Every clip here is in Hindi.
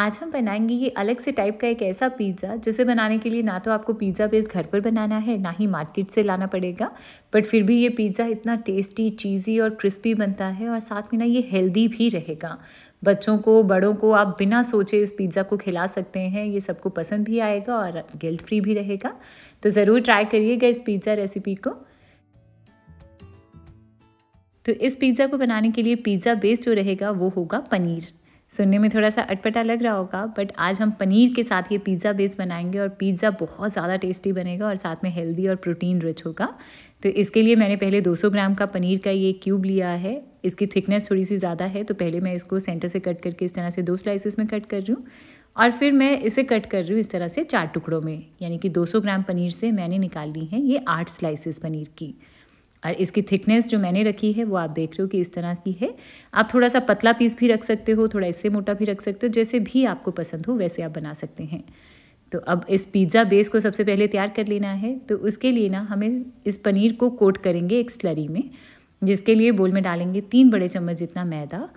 आज हम बनाएंगे ये अलग से टाइप का एक ऐसा पिज़्ज़ा जिसे बनाने के लिए ना तो आपको पिज़्ज़ा बेस घर पर बनाना है ना ही मार्केट से लाना पड़ेगा बट फिर भी ये पिज़्ज़ा इतना टेस्टी चीज़ी और क्रिस्पी बनता है और साथ में ना ये हेल्दी भी रहेगा बच्चों को बड़ों को आप बिना सोचे इस पिज़्ज़ा को खिला सकते हैं ये सबको पसंद भी आएगा और गिल्ट फ्री भी रहेगा तो ज़रूर ट्राई करिएगा इस पिज़्ज़ा रेसिपी को तो इस पिज़्ज़ा को बनाने के लिए पिज़्ज़ा बेस जो रहेगा वो होगा पनीर सुनने में थोड़ा सा अटपटा लग रहा होगा बट आज हम पनीर के साथ ये पिज़्ज़ा बेस बनाएंगे और पिज़्ज़ा बहुत ज़्यादा टेस्टी बनेगा और साथ में हेल्दी और प्रोटीन रिच होगा तो इसके लिए मैंने पहले 200 ग्राम का पनीर का ये क्यूब लिया है इसकी थिकनेस थोड़ी सी ज़्यादा है तो पहले मैं इसको सेंटर से कट करके इस तरह से दो स्लाइसिस में कट कर रही हूँ और फिर मैं इसे कट कर रही हूँ इस तरह से चार टुकड़ों में यानी कि 200 ग्राम पनीर से मैंने निकाल ली है ये आठ स्लाइसिस पनीर की और इसकी थिकनेस जो मैंने रखी है वो आप देख रहे हो कि इस तरह की है आप थोड़ा सा पतला पीस भी रख सकते हो थोड़ा इससे मोटा भी रख सकते हो जैसे भी आपको पसंद हो वैसे आप बना सकते हैं तो अब इस पिज़्ज़ा बेस को सबसे पहले तैयार कर लेना है तो उसके लिए ना हमें इस पनीर को कोट करेंगे एक स्लरी में जिसके लिए बोल में डालेंगे तीन बड़े चम्मच जितना मैदा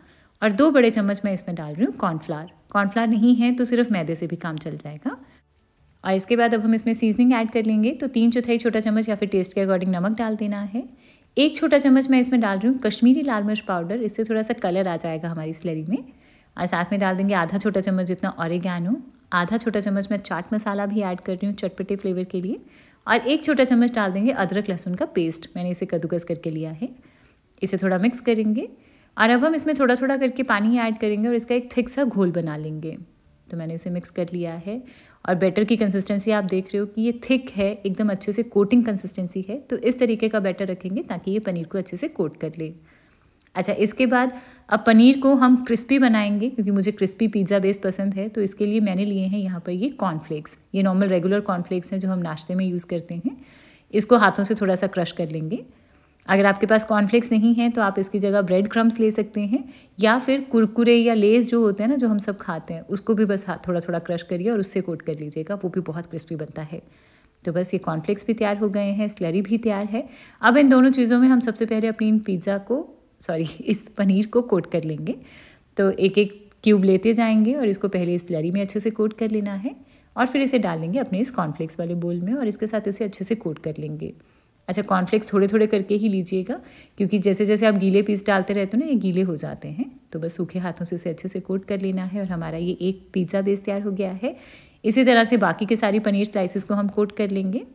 और दो बड़े चम्मच मैं इसमें डाल रही हूँ कॉर्नफ्लावर कॉर्नफ्लावर नहीं है तो सिर्फ मैदे से भी काम चल जाएगा और इसके बाद अब हम इसमें सीजनिंग ऐड कर लेंगे तो तीन चौथाई छोटा चम्मच या फिर टेस्ट के अकॉर्डिंग नमक डाल देना है एक छोटा चम्मच मैं इसमें डाल रही हूँ कश्मीरी लाल मिर्च पाउडर इससे थोड़ा सा कलर आ जाएगा हमारी स्लरी में और साथ में डाल देंगे आधा छोटा चम्मच जितना औरगैनो आधा छोटा चम्मच मैं चाट मसाला भी ऐड कर रही हूँ चटपटे फ्लेवर के लिए और एक छोटा चम्मच डाल देंगे अदरक लहसुन का पेस्ट मैंने इसे कद्दूकस करके लिया है इसे थोड़ा मिक्स करेंगे और अब हम इसमें थोड़ा थोड़ा करके पानी ऐड करेंगे और इसका एक थिक सा घोल बना लेंगे तो मैंने इसे मिक्स कर लिया है और बैटर की कंसिस्टेंसी आप देख रहे हो कि ये थिक है एकदम अच्छे से कोटिंग कंसिस्टेंसी है तो इस तरीके का बैटर रखेंगे ताकि ये पनीर को अच्छे से कोट कर ले अच्छा इसके बाद अब पनीर को हम क्रिस्पी बनाएंगे क्योंकि मुझे क्रिस्पी पिज़्ज़ा बेस पसंद है तो इसके लिए मैंने लिए हैं यहाँ पर ये कॉर्नफ्लेक्स ये नॉर्मल रेगुलर कॉर्नफ्लेक्स हैं जो हम नाश्ते में यूज़ करते हैं इसको हाथों से थोड़ा सा क्रश कर लेंगे अगर आपके पास कॉर्नफ्लेक्स नहीं है तो आप इसकी जगह ब्रेड क्रम्स ले सकते हैं या फिर कुरकुरे या लेस जो होते हैं ना जो हम सब खाते हैं उसको भी बस थोड़ा थोड़ा क्रश करिए और उससे कोट कर लीजिएगा वो भी बहुत क्रिस्पी बनता है तो बस ये कॉर्नफ्लेक्स भी तैयार हो गए हैं स्लरी भी तैयार है अब इन दोनों चीज़ों में हम सबसे पहले अपनी इन पिज़्ज़ा को सॉरी इस पनीर को कोट कर लेंगे तो एक एक क्यूब लेते जाएंगे और इसको पहले इस स्लरी में अच्छे से कोट कर लेना है और फिर इसे डालेंगे अपने इस कॉर्नफ्लेक्स वाले बोल में और इसके साथ इसे अच्छे से कोट कर लेंगे अच्छा कॉर्नफ्लेक्स थोड़े थोड़े करके ही लीजिएगा क्योंकि जैसे जैसे आप गीले पीस डालते रहते हो ना ये गीले हो जाते हैं तो बस सूखे हाथों से इसे अच्छे से कोट कर लेना है और हमारा ये एक पिज़्ज़ा बेस तैयार हो गया है इसी तरह से बाकी के सारी पनीर स्लाइसिस को हम कोट कर लेंगे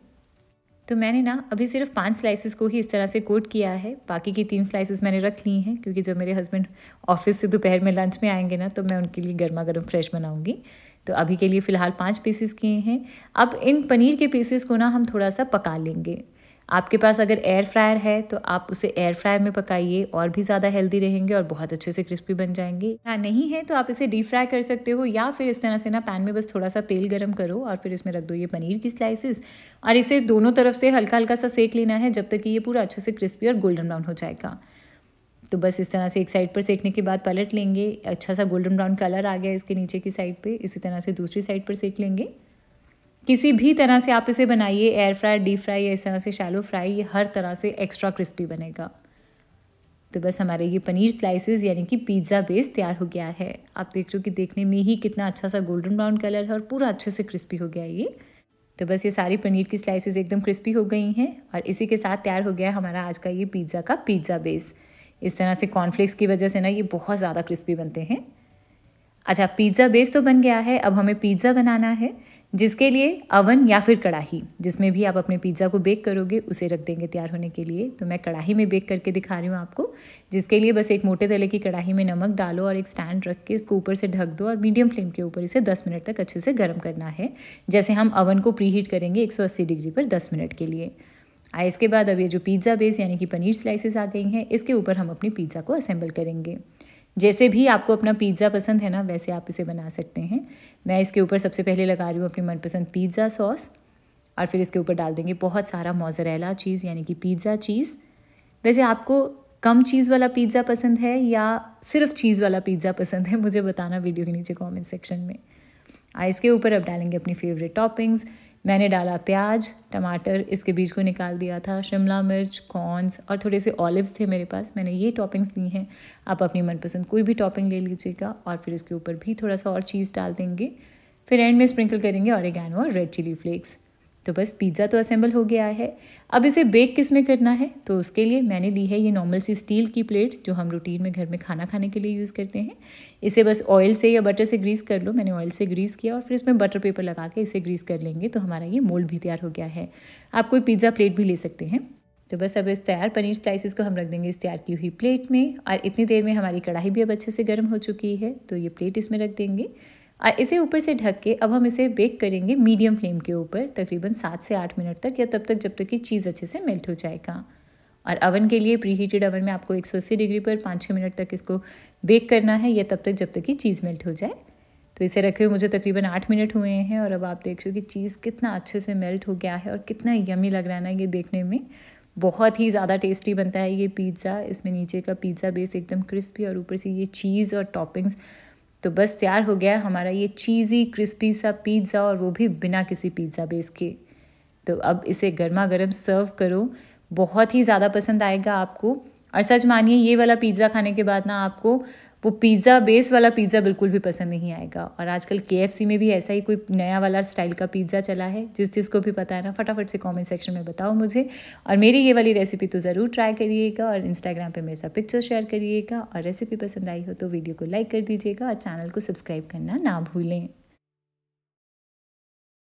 तो मैंने ना अभी सिर्फ पांच स्लाइसिस को ही इस तरह से कोट किया है बाकी की तीन स्लाइसिस मैंने रख ली हैं क्योंकि जब मेरे हस्बैंड ऑफिस से दोपहर में लंच में आएंगे ना तो मैं उनके लिए गर्मा गर्म फ्रेश बनाऊंगी तो अभी के लिए फ़िलहाल पाँच पीसेस किए हैं अब इन पनीर के पीसेस को ना हम थोड़ा सा पका लेंगे आपके पास अगर एयर फ्रायर है तो आप उसे एयर फ्रायर में पकाइए और भी ज़्यादा हेल्दी रहेंगे और बहुत अच्छे से क्रिस्पी बन जाएंगे हाँ नहीं है तो आप इसे डीप फ्राई कर सकते हो या फिर इस तरह से ना पैन में बस थोड़ा सा तेल गर्म करो और फिर इसमें रख दो ये पनीर की स्लाइसिस और इसे दोनों तरफ से हल्का हल्का सा सेक लेना है जब तक कि ये पूरा अच्छे से क्रिस्पी और गोल्डन ब्राउन हो जाएगा तो बस इस तरह से एक साइड पर सेकने के बाद पलट लेंगे अच्छा सा गोल्डन ब्राउन कलर आ गया इसके नीचे की साइड पे इसी तरह से दूसरी साइड पर सेक लेंगे किसी भी तरह से आप इसे बनाइए एयर फ्राई डीप फ्राई या इस तरह से शैलो फ्राई ये हर तरह से एक्स्ट्रा क्रिस्पी बनेगा तो बस हमारे ये पनीर स्लाइसेस यानी कि पिज़्ज़ा बेस तैयार हो गया है आप देख रहे हो कि देखने में ही कितना अच्छा सा गोल्डन ब्राउन कलर है और पूरा अच्छे से क्रिस्पी हो गया ये तो बस ये सारी पनीर की स्लाइसेस एकदम क्रिस्पी हो गई हैं और इसी के साथ तैयार हो गया है हमारा आज का ये पिज़्ज़ा का पिज़्ज़ा बेस इस तरह से कॉर्नफ्लेक्स की वजह से ना ये बहुत ज़्यादा क्रिस्पी बनते हैं अच्छा पिज़्ज़ा बेस तो बन गया है अब हमें पिज़्ज़ा बनाना है जिसके लिए अवन या फिर कढ़ाही जिसमें भी आप अपने पिज़्ज़ा को बेक करोगे उसे रख देंगे तैयार होने के लिए तो मैं कढ़ाही में बेक करके दिखा रही हूँ आपको जिसके लिए बस एक मोटे तले की कढ़ाही में नमक डालो और एक स्टैंड रख के इसको ऊपर से ढक दो और मीडियम फ्लेम के ऊपर इसे 10 मिनट तक अच्छे से गर्म करना है जैसे हम अवन को प्री हीट करेंगे एक डिग्री पर दस मिनट के लिए आ इसके बाद अब ये जो पिज़्ज़ा बेस यानी कि पनीर स्लाइसेस आ गई हैं इसके ऊपर हम अपनी पिज़्ज़ा को असेंबल करेंगे जैसे भी आपको अपना पिज़्ज़ा पसंद है ना वैसे आप इसे बना सकते हैं मैं इसके ऊपर सबसे पहले लगा रही हूँ अपनी मनपसंद पिज़्ज़ा सॉस और फिर इसके ऊपर डाल देंगे बहुत सारा मोजरेला चीज़ यानी कि पिज़्ज़ा चीज़ वैसे आपको कम चीज़ वाला पिज़्ज़ा पसंद है या सिर्फ चीज़ वाला पिज़्ज़ा पसंद है मुझे बताना वीडियो के नीचे कमेंट सेक्शन में और इसके ऊपर अब डालेंगे अपनी फेवरेट टॉपिंग्स मैंने डाला प्याज टमाटर इसके बीज को निकाल दिया था शिमला मिर्च कॉर्नस और थोड़े से ऑलिव्स थे मेरे पास मैंने ये टॉपिंग्स दी हैं आप अपनी मनपसंद कोई भी टॉपिंग ले लीजिएगा और फिर इसके ऊपर भी थोड़ा सा और चीज़ डाल देंगे फिर एंड में स्प्रिंकल करेंगे और और रेड चिली फ्लेक्स तो बस पिज़्ज़ा तो असेंबल हो गया है अब इसे बेक किस में करना है तो उसके लिए मैंने ली है ये नॉर्मल सी स्टील की प्लेट जो हम रूटीन में घर में खाना खाने के लिए यूज़ करते हैं इसे बस ऑयल से या बटर से ग्रीस कर लो मैंने ऑयल से ग्रीस किया और फिर इसमें बटर पेपर लगा के इसे ग्रीस कर लेंगे तो हमारा ये मोल्ड भी तैयार हो गया है आप कोई पिज़्ज़ा प्लेट भी ले सकते हैं तो बस अब इस तैयार पनीर स्लाइसिस को हम रख देंगे इस तैयार की हुई प्लेट में और इतनी देर में हमारी कढ़ाई भी अब अच्छे से गर्म हो चुकी है तो ये प्लेट इसमें रख देंगे इसे ऊपर से ढक के अब हम इसे बेक करेंगे मीडियम फ्लेम के ऊपर तकरीबन सात से आठ मिनट तक या तब तक जब तक कि चीज़ अच्छे से मेल्ट हो जाएगा और अवन के लिए प्री हीटेड अवन में आपको एक सौ अस्सी डिग्री पर पाँच छः मिनट तक इसको बेक करना है या तब तक जब तक कि चीज़ मेल्ट हो जाए तो इसे रखे हुए मुझे तकरीबन आठ मिनट हुए हैं और अब आप देख रहे हो कि चीज़ कितना अच्छे से मेल्ट हो गया है और कितना यमी लग रहा है ना ये देखने में बहुत ही ज़्यादा टेस्टी बनता है ये पिज़्ज़ा इसमें नीचे का पिज़्ज़ा बेस एकदम क्रिस्पी और ऊपर से ये चीज़ और टॉपिंग्स तो बस तैयार हो गया हमारा ये चीज़ी क्रिस्पी सा पिज़्ज़ा और वो भी बिना किसी पिज़्ज़ा बेस के तो अब इसे गर्मा गर्म सर्व करो बहुत ही ज़्यादा पसंद आएगा आपको और सच मानिए ये वाला पिज़्ज़ा खाने के बाद ना आपको वो पिज़्ज़ा बेस वाला पिज़्ज़ा बिल्कुल भी पसंद नहीं आएगा और आजकल के में भी ऐसा ही कोई नया वाला स्टाइल का पिज़्ज़ा चला है जिस चीज़ को भी पता है ना फटाफट से कमेंट सेक्शन में बताओ मुझे और मेरी ये वाली रेसिपी तो ज़रूर ट्राई करिएगा और इंस्टाग्राम पर मेरे साथ पिक्चर शेयर करिएगा और रेसिपी पसंद आई हो तो वीडियो को लाइक कर दीजिएगा और चैनल को सब्सक्राइब करना ना भूलें